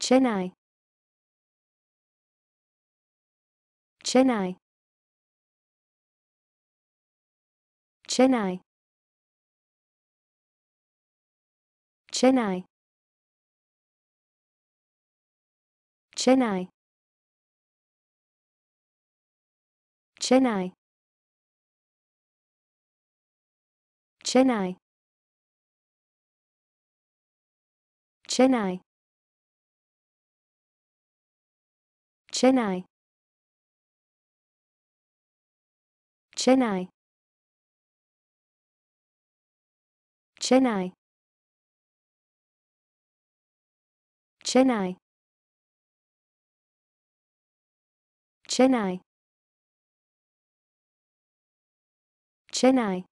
Chennai Chennai Chennai Chennai Chennai Chennai Chennai Chennai Chennai Chennai Chennai Chennai Chennai Chennai